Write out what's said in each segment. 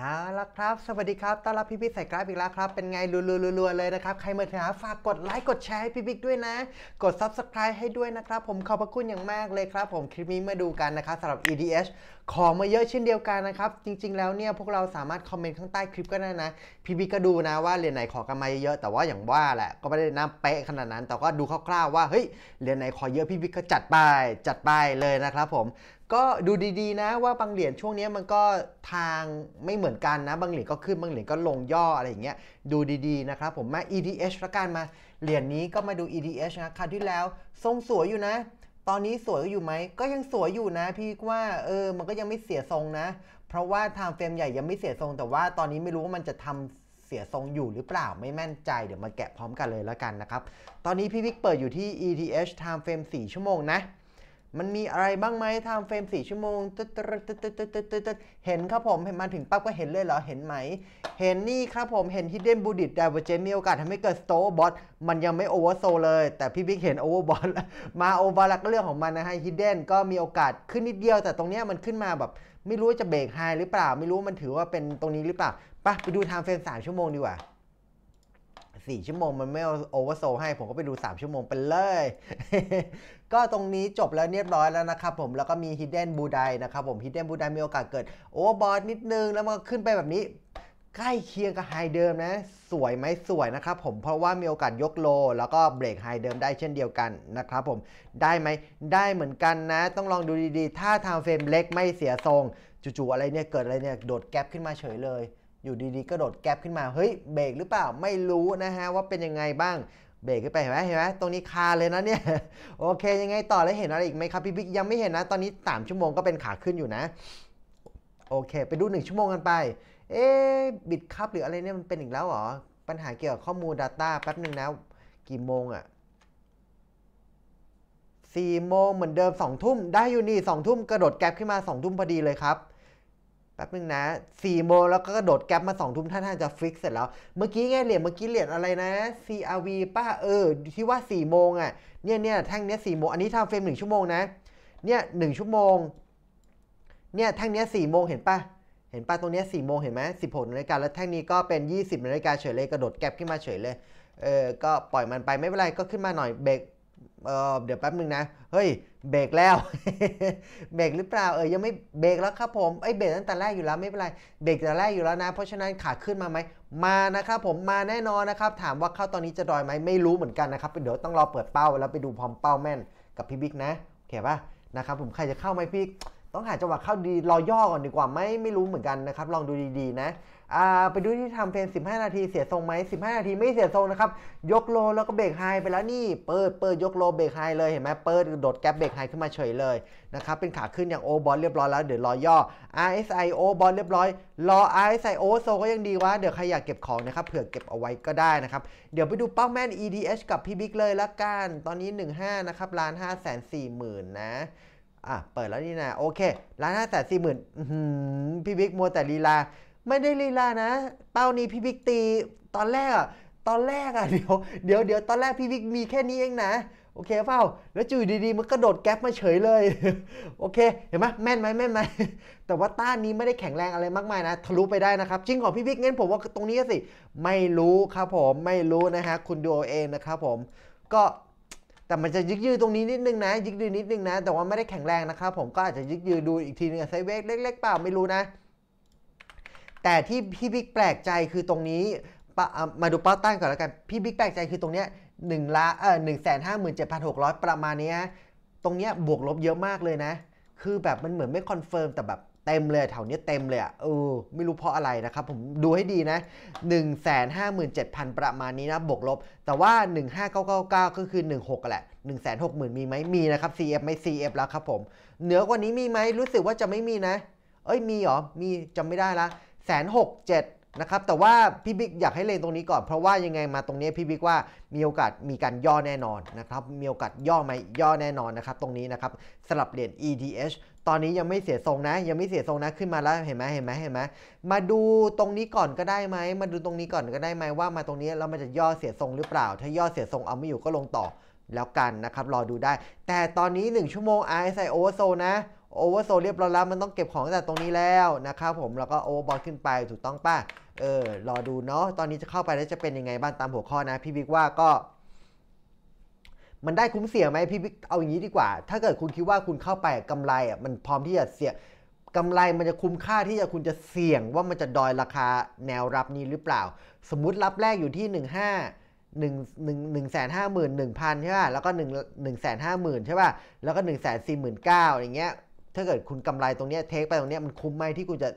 เอาละครับ สวัสดีครับต้อนรับพี่บิ๊กใส่กราฟอีกแล้วครับ เป็นไงรัวๆเลยนะครับ ใครมาถึงหาฝากกดไลค์ กดแชร์ให้พี่บิ๊กด้วยนะ กด Subscribe ให้ด้วยนะครับ ผมขอบพระคุณอย่างมากเลยครับ ผมคลิปนี้มาดูกันนะครับสำหรับ EDH ขอมาเยอะเช่นเดียวกันนะครับ จริงๆแล้วเนี่ยพวกเราสามารถคอมเมนต์ข้างใต้คลิปก็ได้นะ พี่บิ๊กก็ดูนะว่าเหรียญไหนขอกันมาเยอะ แต่ว่าอย่างว่าแหละก็ไม่ได้น้าเป๊ะขนาดนั้น แต่ก็ดูคร่าวๆ ว่าเฮ้ยเหรียญไหนขอเยอะพี่บิ๊กก็จัดไปจัดไปเลยนะครับผมก็ดูดีๆนะ ว่าบางเหรียญช่วงนี้มันก็ทางไม่เหมือนกันนะ บางเหรียญก็ขึ้นบางเหรียญก็ลงย่ออะไรอย่างเงี้ย ดูดีๆนะครับผมมา EDH ละกันมาเหรียญนนี้ก็มาดู EDH นะคราวที่แล้วทรงสวยอยู่นะ ตอนนี้สวยอยู่ไหมก็ยังสวยอยู่นะ พี่ว่าเออมันก็ยังไม่เสียทรงนะ เพราะว่าทางเฟรมใหญ่ยังไม่เสียทรง แต่ว่าตอนนี้ไม่รู้ว่ามันจะทำเสียทรงอยู่หรือเปล่าไม่แม่นใจเดี๋ยวมาแกะพร้อมกันเลยแล้วกันนะครับตอนนี้พี่วิกเปิดอยู่ที่ ETH time frame 4ชั่วโมงนะมันมีอะไรบ้างไหมทำเฟรม 4 ชั่วโมงตเห็นครับผม เห็นมาถึงปั๊บก็เห็นเลยเหรอ เห็นไหม เห็นนี่ครับผมเห็น Hidden b u d ดิ t Divergent มีโอกาสทำให้เกิด Store Bot มันยังไม่ Oversold เลย แต่พี่บิ๊กเห็น Overbot มาโอเวอร์ลักเรื่องของมันนะฮะ Hidden ก็มีโอกาสขึ้นนิดเดียวแต่ตรงเนี้ยมันขึ้นมาแบบ ไม่รู้จะเบรกไฮหรือเปล่า ไม่รู้มันถือว่าเป็นตรงนี้หรือเปล่าไปไปดูทม์เฟรม3ชั่วโมงดีกว่าสี่ชั่วโมง มันไม่โอเวอร์โซให้ ผมก็ไปดู 3 ชั่วโมงไปเลย ก็ตรงนี้จบแล้วเรียบร้อยแล้วนะครับผมแล้วก็มีฮิดเด้นบูไดนะครับผมฮิดเด้นบูไดมีโอกาสเกิดโอเวอร์บอสนิดนึงแล้วมันขึ้นไปแบบนี้ ใกล้เคียงกับไฮเดิมนะ สวยไหมสวยนะครับผม เพราะว่ามีโอกาสยกโล แล้วก็เบรกไฮเดิมได้เช่นเดียวกันนะครับผมได้ไหมได้เหมือนกันนะ ต้องลองดูดีๆ ถ้าทางเฟรมเล็กไม่เสียทรงจู่ๆอะไรเนี่ยเกิดอะไรเนี่ยโดดแก๊ปขึ้นมาเฉยเลยอยู่ดีๆกระโดดแก๊ปขึ้นมาเฮ้ยเบรกหรือเปล่าไม่รู้นะฮะว่าเป็นยังไงบ้าง เบรกขึ้นไปเห็นไหมเห็นไหมตรงนี้คาเลยนะเนี่ยโอเคยังไงต่อแล้วเห็นอะไรอีกไหมครับ พี่บิ๊กยังไม่เห็นนะ ตอนนี้3ชั่วโมงก็เป็นขาขึ้นอยู่นะ โอเค ไปดู 1 ชั่วโมงกันไป เอ๊บิดคับหรืออะไรเนี่ยมันเป็นอีกแล้วเหรอ ปัญหาเกี่ยวกับข้อมูล Data แป๊บหนึ่งนะกี่โมงอะสี่โมงเหมือนเดิม2ทุ่มได้อยู่นี่2ทุ่มกระโดดแก๊ปขึ้นมา2ทุ่มพอดีเลยครับแป๊บนึงนะสี่โมงแล้วก็กระโดดแก๊ปมาสองทุ่มท่านท่านจะฟิกเสร็จแล้ว เมื่อกี้ไงเหรียญ เมื่อกี้เหรียญอะไรนะ CRV ป้าเออ ที่ว่าสี่โมงอ่ะ เนี่ยเนี่ยแท่งเนี้ยสี่โมงอันนี้ทำเฟรมหนึ่งชั่วโมงนะ เนี่ยหนึ่งชั่วโมง เนี่ยแท่งเนี้ยสี่โมงเห็นปะเห็นปะตรงเนี้ยสี่โมงเห็นไหมสิบหกนาฬิกาแล้วแท่งนี้ก็เป็นยี่สิบนาฬิกาเฉยเลยกระโดดแก๊ปขึ้นมาเฉยเลย เออ ก็ปล่อยมันไปไม่เป็นไรก็ขึ้นมาหน่อยเบรกเออเดี๋ยวแป๊บหนึ่งนะ เฮ้ยเบรกแล้ว เบรกหรือเปล่า เออยังไม่เบรกแล้วครับผมไอ้เบรกตั้งแต่แรกอยู่แล้วไม่เป็นไร เบรกแต่แรกอยู่แล้วนะ เพราะฉะนั้นขาขึ้นมาไหมมานะครับผม มาแน่นอนนะครับ ถามว่าเข้าตอนนี้จะดอยไหมไม่รู้เหมือนกันนะครับ เดี๋ยวต้องรอเปิดเป้าแล้วไปดูพร้อมเป้าแม่นกับพี่บิ๊กนะโอเคป่ะนะครับผมใครจะเข้าไหมพี่ต้องหาจังหวะเข้าดีรอย่อก่อนดีกว่าไม่ไม่รู้เหมือนกันนะครับลองดูดีๆนะไปดูที่ทำเพลง15 นาที เสียทรงไหม15 นาทีไม่เสียทรงนะครับยกโลแล้วก็เบรกไฮไปแล้วนี่ เปิดเปิดยกโลเบรกไฮเลยเห็นไหมเปิดโดดแก๊ปเบรกไฮขึ้นมาเฉยเลยนะครับเป็นขาขึ้นอย่างโอบอลเรียบร้อยแล้วเดี๋ยวรอย่อ RSI โอบอลเรียบร้อย รอ RSI โอโซก็ยังดีวะเดี๋ยวใครอยากเก็บของนะครับเผื่อเก็บเอาไว้ก็ได้นะครับเดี๋ยวไปดูเป้าแม่น EDH กับพี่บิ๊กเลยละกันตอนนี้ 15นะครับล้านห้าแสนสี่หมื่นนะอ่ะเปิดแล้วนี่นะโอเคร้านห้าแต่สี่หมื่นพี่บิ๊กมัวแต่ลีลา ไม่ได้ลีลานะเป้านี้พี่บิ๊กตี ตอนแรกอะตอนแรกอะเดี๋ยวเดี๋ยวเดี๋ยวตอนแรกพี่บิ๊กมีแค่นี้เองนะโอเคเปล่าแล้วจู่ดีๆมันกระโดดแก๊ปมาเฉยเลย โอเคเห็นไหมแม่นไหมแม่นไหมแต่ว่าต้านนี้ไม่ได้แข็งแรงอะไรมากมายนะทะลุไปได้นะครับจริงของพี่บิ๊กงี้นผมว่าตรงนี้สิ ไม่รู้ครับผมไม่รู้นะฮะคุณดูเองนะครับผม ก็แต่มันจะยึกยืดตรงนี้นิดนึงนะยึกยืดนิดนึงนะแต่ว่าไม่ได้แข็งแรงนะครับ ผมก็อาจจะยึกยืดดูอีกทีนึงไซเวกเล็ก ๆเปล่าไม่รู้นะ แต่ที่พี่บิ๊กแปลกใจคือตรงนี้มาดูเป้าตั้งก่อนแล้วกันพี่บิ๊กแปลกใจคือตรงเนี้ยหนึ่งล้านเออหนึ่งแสนห้าหมื่นเจ็ดพันหกร้อยประมาณนี้ตรงเนี้ยบวกลบเยอะมากเลยนะ คือแบบมันเหมือนไม่คอนเฟิร์มแต่แบบเต็มเลยแถวนี้เต็มเลยอ่ะเออไม่รู้เพราะอะไรนะครับ ผมดูให้ดีนะ 157,000 ประมาณนี้นะบวกลบ แต่ว่า 15999ก็คือ 16 แหละ 160,000 มีไหมมีนะครับ CF ไม่ CF แล้วครับผม เหนือกว่านี้มีไหมรู้สึกว่าจะไม่มีนะ เอ้ยมีเหรอ มีจำไม่ได้ละแสนหกเจ็ดนะครับแต่ว่าพี่บิ๊กอยากให้เลงตรงนี้ก่อน เพราะว่ายังไงมาตรงนี้พี่บิ๊กว่ามีโอกาสมีการย่อแน่นอนนะครับมีโอกาสย่อไหมย่อแน่นอนนะครับ ตรงนี้นะครับสลับเหรียญ ETH ตอนนี้ยังไม่เสียทรงนะยังไม่เสียทรงนะขึ้นมาแล้วเห็นไหมเห็นไหมเห็นไหมมาดูตรงนี้ก่อนก็ได้ไหมมาดูตรงนี้ก่อนก็ได้ไหมว่ามาตรงนี้แล้วมันจะย่อเสียทรงหรือเปล่า ถ้าย่อเสียทรงเอาไม่อยู่ก็ลงต่อแล้วกันนะครับรอดูได้ แต่ตอนนี้ 1 ชั่วโมง RSI oversold นะโอเวอร์โซเรียบร้อยแล้วมันต้องเก็บของแต่ตรงนี้แล้วนะครับผมแล้วก็โอเวอร์บอลขึ้นไปถูกต้องป่ะเออรอดูเนาะตอนนี้จะเข้าไปแล้วจะเป็นยังไงบ้างตามหัวข้อนะพี่บิ๊กว่าก็ มันได้คุ้มเสียไหมพี่บิ๊กเอาอย่างนี้ดีกว่า ถ้าเกิดคุณคิดว่าคุณเข้าไปกำไรอ่ะมันพร้อมที่จะเสียกำไรมันจะคุ้มค่าที่จะคุณจะเสี่ยงว่ามันจะดอยราคาแนวรับนี้หรือเปล่า สมมุติรับแรกอยู่ที่ 1 5 1 1 1 5 1 0 0 0ใช่ป่ะแล้วก็ 1 1 5 0 0 0 0ใช่ป่ะแล้วก็1 4 9 0 0 0อย่างเงี้ยถ้าเกิดคุณกำไรตรงนี้เทคไปตรงนี้มันคุ้มไหมที่คุณจะ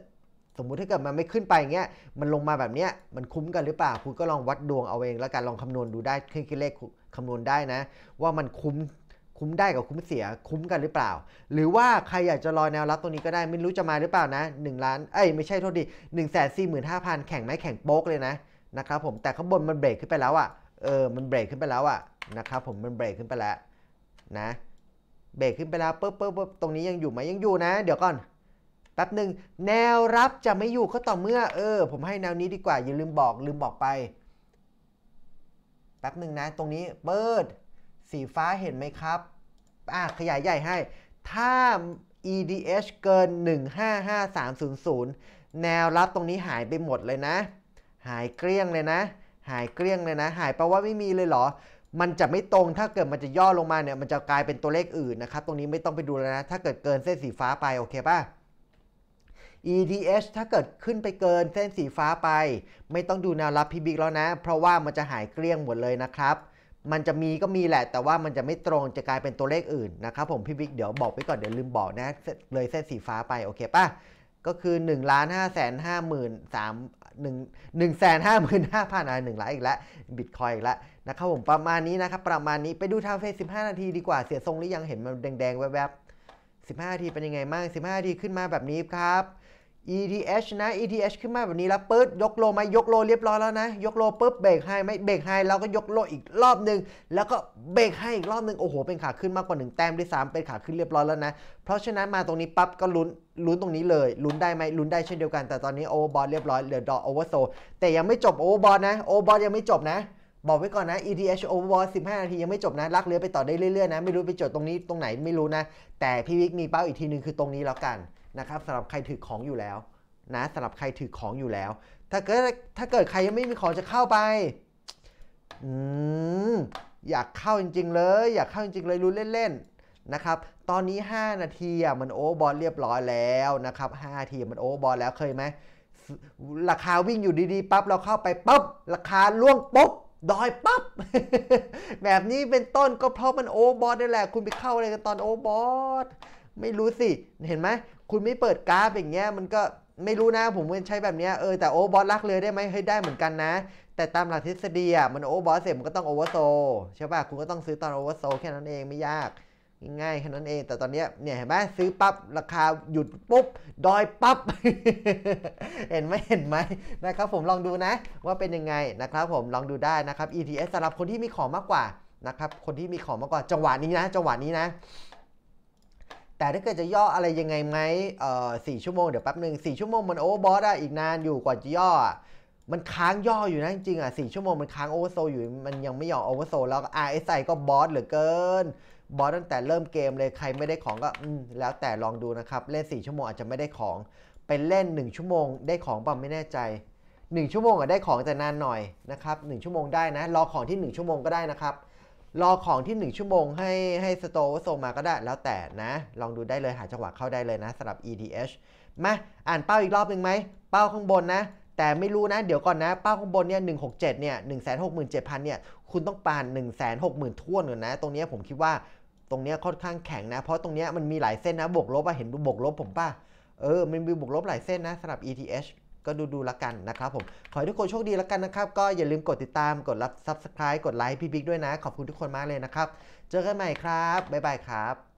สมมุติถ้าเกิดมันไม่ขึ้นไปเงี้ยมันลงมาแบบเนี้ยมันคุ้มกันหรือเปล่า คุณก็ลองวัดดวงเอาเองแล้วกันลองคำนวณดูได้เครื่องคิดเลขคำนวณได้นะ ว่ามันคุ้มคุ้มได้กับคุ้มเสีย คุ้มกันหรือเปล่า หรือว่าใครอยากจะรอแนวรับตรงนี้ก็ได้ไม่รู้จะมาหรือเปล่านะ1ล้านเอ้ยไม่ใช่โทษดี1นึ่งแสนสี่หมื่นห้าพันแข่งไหมแข่งโป๊กเลยนะนะครับผมแต่ข้างบนมันเบรกขึ้นไปแล้วอะ่ะเออมันเบรกขึ้นไปแล้วอะ่ะนะครับผมมันเบรกขึ้นไปแล้วนะเบรกขึ้นไปแล้วปุ๊บปุ๊บป๊บตรงนี้ยังอยู่ไหมยังอยู่นะ เดี๋ยวก่อนแป๊บหนึ่งแนวรับจะไม่อยู่ก็ต่อเมื่อ เออ ผมให้แนวนี้ดีกว่า อย่าลืมบอกลืมบอกไปแป๊บหนึ่งนะตรงนี้เปิดสีฟ้าเห็นไหมครับอ่ะขยายใหญ่ให้ ถ้า EDH เกิน 155300 แนวรับตรงนี้หายไปหมดเลยนะ หายเกลี้ยงเลยนะ หายเกลี้ยงเลยนะ หายแปลว่าไม่มีเลยเหรอมันจะไม่ตรงถ้าเกิดมันจะย่อลงมาเนี่ย มันจะกลายเป็นตัวเลขอื่นนะครับ ตรงนี้ไม่ต้องไปดูแล้วนะ ถ้าเกิดเกินเส้นสีฟ้าไป โอเคป่ะ EDH ถ้าเกิดขึ้นไปเกินเส้นสีฟ้าไป ไม่ต้องดูแนวรับพี่บิ๊กแล้วนะ เพราะว่ามันจะหายเกลี้ยงหมดเลยนะครับ มันจะมีก็มีแหละ แต่ว่ามันจะไม่ตรง จะกลายเป็นตัวเลขอื่นนะครับผมพี่บิ๊ก เดี๋ยวบอกไปก่อน เดี๋ยวลืมบอกนะ เลยเส้นสีฟ้าไป โอเคป่ะก็คือ1นึ่งล้านห้าแสนห้าหมื่นสามหนึ่งหนึ่งแสนห้าหมื่นห้าพันอ่ะหนึ่งล้านอีกแล้วบิตคอยอีกแล้วนะครับผมประมาณนี้นะครับ ประมาณนี้ไปดูทาวเฟสสิบห้านาทีดีกว่าเสียทรงหรือยังเห็นมันแดงๆแวบๆสิบห้านาทีเป็นยังไงบ้างสิบห้านาทีขึ้นมาแบบนี้ครับ ETH นะ ETH ขึ้นมาแบบนี้แล้วปึ๊บยกโลไหมยกโลเรียบร้อยแล้วนะยกโลปึ๊บเบรกให้ไม่เบรกให้เราก็ยกโลอีกรอบหนึ่งแล้วก็เบรกให้อีกรอบหนึ่งโอ้โห เป็นขาขึ้นมากกว่า1แต้มด้วยซ้ำเป็นขาขึ้นเรียบร้อยแล้วนะ เพราะฉะนั้นมาตรงนี้ปั๊บก็ลุ้นลุ้นตรงนี้เลยลุ้นได้ไหมลุ้นได้เช่นเดียวกันแต่ตอนนี้โอเวอร์บอลเรียบร้อยเหลือดอโอเวอร์โซแต่ยังไม่จบโอเวอร์บอลนะโอเวอร์บอลยังไม่จบนะบอกไว้ก่อนนะ ETH o v e r b o u 15นาทียังไม่จบนะลักเรือไปต่อได้เรื่อยๆนะไม่รู้ไปจดตรงนี้ตรงไหนไม่รู้นะแต่พี่วิกมีเป้าอีกทีนึงคือตรงนี้แล้วกันนะครับสำหรับใครถือของอยู่แล้ว นะสำหรับใครถือของอยู่แล้ว ถ้าเกิดถ้าเกิดใครยังไม่มีของจะเข้าไปอืมอยากเข้าจริง ๆ เลย อยากเข้าจริงๆเลย รู้เล่นๆนะครับ ตอนนี้ 5 นาทีอ่ะมันโอเวอร์บอลเรียบร้อยแล้วนะครับ5นาทีมันโอเวอร์บอลแล้วเคยไหมราคาวิ่งอยู่ดีๆปั๊บเราเข้าไปปั๊บราคาล่วงปุ๊บ ดอยปั๊บ แบบนี้เป็นต้นก็เพราะมันโอเวอร์บอลนี่แหละ คุณไปเข้าอะไรกันตอนโอเวอร์บอลไม่รู้สิเห็นไหมคุณไม่เปิดกราฟอย่างเงี้ยมันก็ไม่รู้นะ ผมใช้แบบเนี้ยเออแต่โอบอสลักเลยได้ไหมเฮ้ได้เหมือนกันนะ แต่ตามหลักทฤษฎีอ่ะมันโอบอสเสร็จมันก็ต้องโอเวอร์โซใช่ป่ะ คุณก็ต้องซื้อตอนโอเวอร์โซแค่นั้นเองไม่ยากง่ายแค่นั้นเอง แต่ตอนนี้เนี่ยเห็นไหมซื้อปั๊บราคาหยุดปุ๊บ ดอยปั๊บเห็นไหมเห็นไหมนะครับผมลองดูนะ ว่าเป็นยังไงนะครับ ผมลองดูได้นะครับ ETS สำหรับคนที่มีของมากกว่านะครับคนที่มีของมากกว่าจังหวะนี้นะจังหวะนี้นะแต่ถ้าเกิดจะย่ออะไรยังไงไหมเอ่อสี่ชั่วโมงเดี๋ยวแป๊บหนึ่งสี่ชั่วโมง มันโอเวอร์บอสอะอีกนานอยู่กว่าจะย่อ มันค้างย่ออยู่นะจริงอ่ะสี่ชั่วโมงมันค้างโอเวอร์โซอยู่ มันยังไม่ย่อโอเวอร์โซแล้วไอ้ใส่ก็บอสเหลือเกิน บอสตั้งแต่เริ่มเกมเลย ใครไม่ได้ของก็แล้วแต่ลองดูนะครับ เล่น 4 ชั่วโมงอาจจะไม่ได้ของไปเล่น1ชั่วโมงได้ของป่ะไม่แน่ใจ1 ชั่วโมงอะได้ของแต่นานหน่อยนะครับ1ชั่วโมงได้นะ รอของที่1ชั่วโมงก็ได้นะครับรอของที่ 1 ชั่วโมงให้ให้สโตร์ส่งมาก็ได้ แล้วแต่นะ ลองดูได้เลยหาจังหวะเข้าได้เลยนะสำหรับ EDH มา อ่านเป้าอีกรอบหนึ่งไหม เป้าข้างบนนะ แต่ไม่รู้นะ เดี๋ยวก่อนนะ เป้าข้างบนเนี่ย167เนี่ย167,000เนี่ยคุณต้องปาน 160,000ท่วนึ่งนะตรงนี้ผมคิดว่าตรงนี้ค่อนข้างแข็งนะ เพราะตรงนี้มันมีหลายเส้นนะบวกลบอะเห็นบวกลบผมป่ะเออมันมีบวกลบหลายเส้นนะสำหรับ ETH ก็ดูดูละกันนะครับผม ขอให้ทุกคนโชคดีละกันนะครับ ก็อย่าลืมกดติดตาม กดรับซับสไคร b e กดไลค์พี่บิ๊กด้วยนะ ขอบคุณทุกคนมากเลยนะครับ เจอกันใหม่ครับ บ๊ายบายครับ